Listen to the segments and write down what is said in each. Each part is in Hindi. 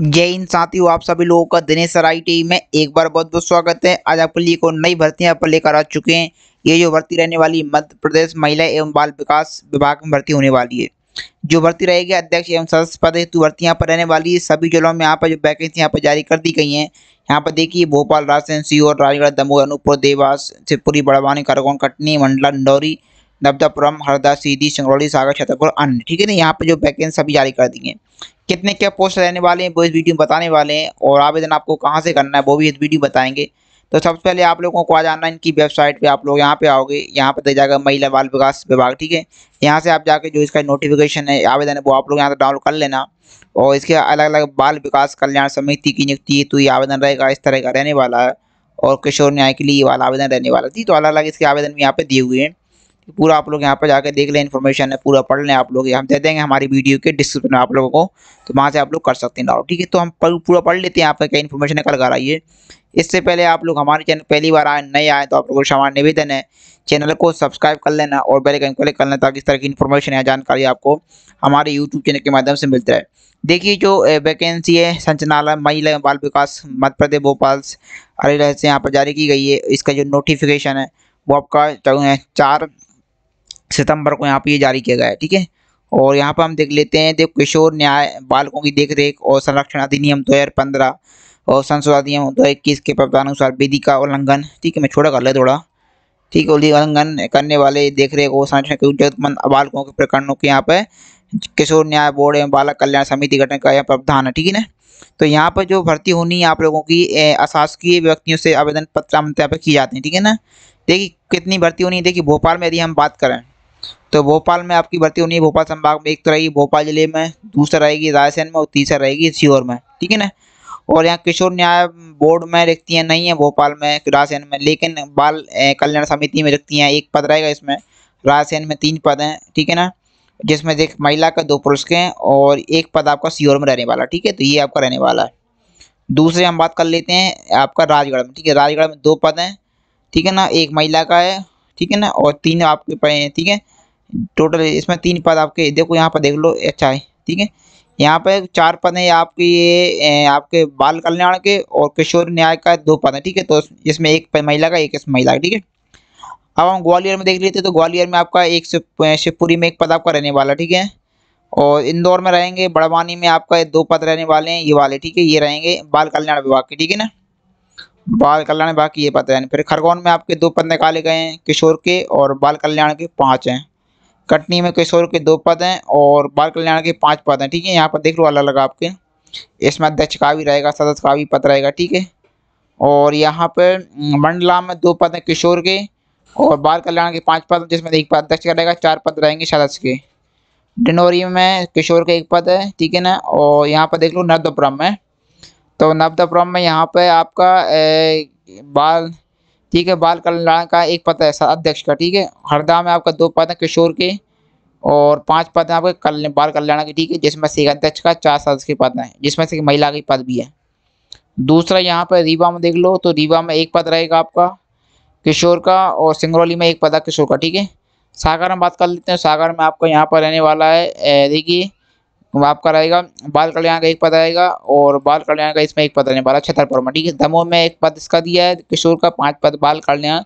जय इन साथियों आप सभी लोगों का दिनेश सराई टीम में एक बार बहुत बहुत स्वागत है आज आपके लिए को नई भर्ती यहाँ पर लेकर आ चुके हैं ये जो भर्ती रहने वाली मध्य प्रदेश महिला एवं बाल विकास विभाग में भर्ती होने वाली है जो भर्ती रहेगी अध्यक्ष एवं सदस्य पद हेतु भर्ती यहाँ पर रहने वाली है सभी जिलों में यहाँ पर जो वैकेंसी यहाँ पर जारी कर दी गई है यहाँ पर देखिए भोपाल रायसेन सीओर राजगढ़ दमोह अनूपपुर देवास शिवपुरी बड़वानी खरगोन कटनी मंडला इंदौरी दबदापुरम हरदा सीधी सिंगरौली सागर छतरपुर अन्य ठीक है ना यहाँ पर जो वैकेंसी सभी जारी कर दी है कितने क्या पोस्ट रहने वाले हैं वो इस वीडियो में बताने वाले हैं और आवेदन आपको कहाँ से करना है वो भी इस वीडियो बताएंगे तो सबसे पहले आप लोगों को आ जाना इनकी वेबसाइट पे आप लोग यहाँ पे आओगे यहाँ पे जाएगा महिला बाल विकास विभाग ठीक है यहाँ से आप जाके जो इसका नोटिफिकेशन है आवेदन है वो आप लोग यहाँ से डाउनलोड कर लेना और इसके अलग अलग बाल विकास कल्याण समिति की नियुक्ति तो ये आवेदन रहेगा इस तरह का रहने वाला है और किशोर न्याय के लिए ये वाला आवेदन रहने वाला थी तो अलग अलग इसके आवेदन भी यहाँ पे दिए हुए हैं पूरा आप लोग यहाँ पर जाकर देख लें इन्फॉर्मेशन है पूरा पढ़ लें आप लोग हम दे देंगे हमारी वीडियो के डिस्क्रिप्शन में आप लोगों को तो वहाँ से आप लोग कर सकते हैं डाउट ठीक है तो हम पूरा पढ़ लेते हैं यहाँ पर क्या इन्फॉर्मेशन कल कर आइए इससे पहले आप लोग हमारे चैनल पहली बार आए नए आए तो आप लोगों को हमारा निवेदन है चैनल को सब्सक्राइब कर लेना और बेल आइकन क्लिक कर लेना ताकि इस तरह की इन्फॉर्मेशन या जानकारी आपको हमारे यूट्यूब चैनल के माध्यम से मिलता है देखिए जो वैकेंसी है संचनालय महिला एवं बाल विकास मध्य प्रदेश भोपाल अरे से यहाँ पर जारी की गई है इसका जो नोटिफिकेशन है वो आपका चार सितंबर को यहाँ पे ये जारी किया गया है ठीक है और यहाँ पर हम देख लेते हैं देख किशोर न्याय बालकों की देख रेख और संरक्षण अधिनियम दो हज़ार पंद्रह और संसद अधिनियम दो हज़ार इक्कीस के प्रावधानुसार विधि का उल्लंघन ठीक है मैं छोड़ा कर ले थोड़ा ठीक है उल्लंघन करने वाले देख रेख और संरक्षण के जरूरतमंद बालकों के प्रकरणों के यहाँ पर किशोर न्याय बोर्ड एवं बालक कल्याण समिति गठन का यह प्रावधान है ठीक है ना तो यहाँ पर जो भर्ती होनी है आप लोगों की अशासकीय व्यक्तियों से आवेदन पत्र आमंत्रण पर की जाती है ठीक है ना देखिए कितनी भर्ती होनी है देखिए भोपाल में यदि हम बात करें तो भोपाल में आपकी भर्ती होनी है भोपाल संभाग में एक तो रहेगी भोपाल जिले में दूसरा रहेगी रायसेन में और तीसरा रहेगी सीहोर में ठीक है ना और यहाँ किशोर न्याय बोर्ड में रिक्ति है नहीं है भोपाल में रायसेन में लेकिन बाल कल्याण समिति में रिक्ति है एक पद रहेगा इसमें रायसेन में तीन पद हैं ठीक है ना जिसमें देख महिला का दो पुरुष के हैं और एक पद आपका सीहोर में रहने वाला ठीक है तो ये आपका रहने वाला है दूसरे हम बात कर लेते हैं आपका राजगढ़ में ठीक है राजगढ़ में दो पद हैं ठीक है ना एक महिला का है ठीक है ना और तीन आपके पे हैं ठीक है टोटल इसमें तीन पद आपके देखो यहाँ पर देख लो अच्छा है ठीक है यहाँ पर चार पद हैं आपके ये आपके बाल कल्याण के और किशोर न्याय का दो पद है ठीक है तो इसमें एक महिला का एक महिला का ठीक है अब हम ग्वालियर में देख लेते हैं तो ग्वालियर में आपका एक शिवपुरी में एक पद आपका रहने वाला ठीक है और इंदौर में रहेंगे बड़वानी में आपका दो पद रहने वाले हैं ये वाले ठीक है ये रहेंगे बाल कल्याण विभाग के ठीक है ना बाल कल्याण विभाग के ये पद रहने फिर खरगोन में आपके दो पद निकाले गए हैं किशोर के और बाल कल्याण के पाँच हैं कटनी में किशोर के दो पद हैं और बाल कल्याण के पाँच पद हैं ठीक है यहाँ पर देख लो अलग अलग आपके इसमें अध्यक्ष का भी रहेगा सदस्य का भी पद रहेगा ठीक है और यहाँ पर मंडला में दो पद हैं किशोर के और बाल कल्याण के पाँच पद जिसमें एक पद अध्यक्ष का रहेगा चार पद रहेंगे सदस्य के डिनोरी में किशोर का एक पद है ठीक है ना और यहाँ पर देख लो नर्दपुरम में तो नर्दपुरम में यहाँ पर आपका बाल ठीक है बाल कल्याण का एक पद है अध्यक्ष का ठीक है हरदा में आपका दो पद है किशोर के और पांच पद हैं आपके कल, बाल कल्याण के ठीक है जिसमें से अध्यक्ष का चार सदस्य के पद हैं जिसमें से महिला के पद भी है दूसरा यहाँ पर रीवा में देख लो तो रीवा में एक पद रहेगा आपका किशोर का और सिंगरौली में एक पद है किशोर का ठीक है सागर में बात कर लेते हैं सागर में आपका यहाँ पर रहने वाला है देखिए आपका रहेगा बाल कल्याण का एक पद आएगा और बाल कल्याण का इसमें एक पद रहने वाला छतरपुर में ठीक है दमोह में एक पद इसका दिया है किशोर का पांच पद बाल कल्याण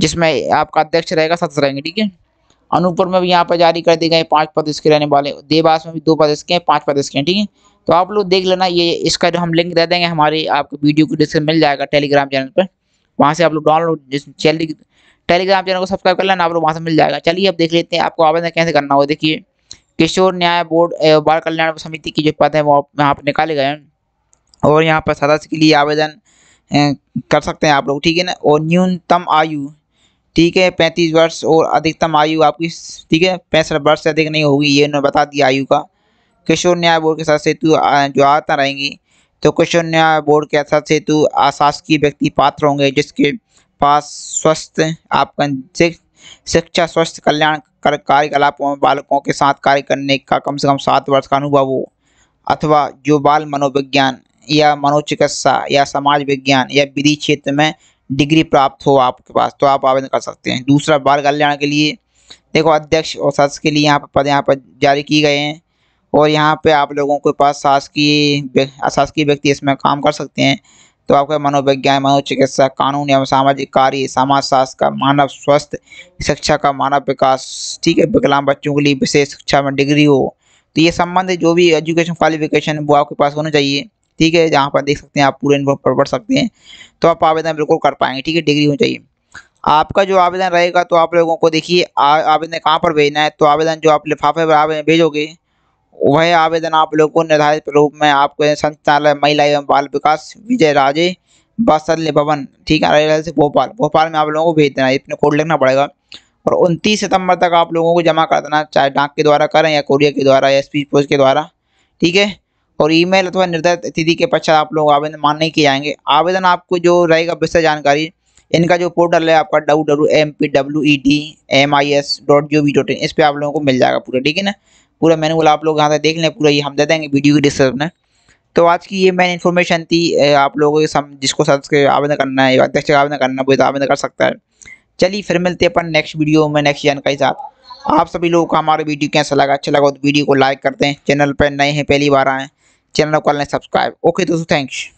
जिसमें आपका अध्यक्ष रहेगा सदस्य रहेंगे ठीक है अनूपपुर में भी यहाँ पर जारी कर दिए गए पांच पद इसके रहने वाले देवास में भी दो पद इसके हैं पांच पद इसके हैं ठीक है तो आप लोग देख लेना ये इसका जो हम लिंक दे देंगे हमारे आपको वीडियो को डिस्क्रिप्शन मिल जाएगा टेलीग्राम चैनल पर वहाँ से आप लोग डाउनलोड टेलीग्राम चैनल को सब्सक्राइब कर लेना आप लोग वहाँ से मिल जाएगा चलिए अब देख लेते हैं आपको आवेदन कैसे करना हो देखिए किशोर न्याय बोर्ड बाल कल्याण समिति की जो पद है वो यहाँ पर निकाले गए हैं और यहाँ पर सदस्य के लिए आवेदन कर सकते हैं आप लोग ठीक है ना और न्यूनतम आयु ठीक है पैंतीस वर्ष और अधिकतम आयु आपकी ठीक है पैंसठ वर्ष से अधिक नहीं होगी ये उन्होंने बता दिया आयु का किशोर न्याय बोर्ड के साथ हेतु जो आता रहेंगी तो किशोर न्याय बोर्ड के साथ हेतु आशासकीय व्यक्ति पात्र होंगे जिसके पास स्वस्थ आपका शिक्षा स्वास्थ्य कल्याण कर कार्यकलापों में बालकों के साथ कार्य करने का कम से कम सात वर्ष का अनुभव हो अथवा जो बाल मनोविज्ञान या मनोचिकित्सा या समाज विज्ञान या विधि क्षेत्र में डिग्री प्राप्त हो आपके पास तो आप आवेदन कर सकते हैं दूसरा बाल कल्याण के लिए देखो अध्यक्ष और सदस्य के लिए यहाँ पर पद यहाँ पर जारी किए गए हैं और यहाँ पे आप लोगों के पास शासकीय शासकीय व्यक्ति इसमें काम कर सकते हैं तो आपका मनोविज्ञान मनोचिकित्सा कानून एवं सामाजिक कार्य समाज शास्त्र का मानव स्वास्थ्य शिक्षा का मानव विकास ठीक है विकलांग बच्चों के लिए विशेष शिक्षा में डिग्री हो तो ये संबंध जो भी एजुकेशन क्वालिफिकेशन वो आपके पास होना चाहिए ठीक है जहाँ पर देख सकते हैं आप पूरे पर पढ़ सकते हैं तो आप आवेदन बिल्कुल कर पाएंगे ठीक है डिग्री होनी चाहिए आपका जो आवेदन रहेगा तो आप लोगों को देखिए आवेदन कहाँ पर भेजना है तो आवेदन जो आप लिफाफे पर आवेदन भेजोगे वह आवेदन आप लोगों को निर्धारित रूप में आपको संचालय महिला एवं बाल विकास विजय राजे बासल्य भवन ठीक है से भोपाल भोपाल में आप लोगों को भेज देना है इतने कोड लिखना पड़ेगा और उनतीस सितंबर तक आप लोगों को जमा कर देना चाहे डाक के द्वारा करें या कोरियर के द्वारा या स्पीच पोस्ट के द्वारा ठीक है और ईमेल अथवा निर्धारित तिथि के पश्चात आप लोग आवेदन मानने किए जाएंगे आवेदन आपको जो रहेगा विस्तार जानकारी इनका जो पोर्टल है आपका W W M P W E D M I S dot G O V dot in इस पर आप लोगों को मिल जाएगा पूरा ठीक है ना पूरा मैनुअल आप लोग यहाँ से देख लें पूरा ये हम दे देंगे वीडियो की डिस्क्रिप्शन में तो आज की ये मैन इन्फॉर्मेशन थी आप लोगों के सम जिसको सबसे आवेदन करना है अध्यक्ष का आवेदन करना वो तो आवेदन कर सकता है चलिए फिर मिलते हैं अपन नेक्स्ट वीडियो में नेक्स्ट जानकारी साथ आप सभी लोगों का हमारा वीडियो कैसा लगा अच्छा लगा तो वीडियो को लाइक करते हैं चैनल पर नए हैं पहली बार आएँ चैनल को लें सब्सक्राइब ओके दोस्तों थैंक्स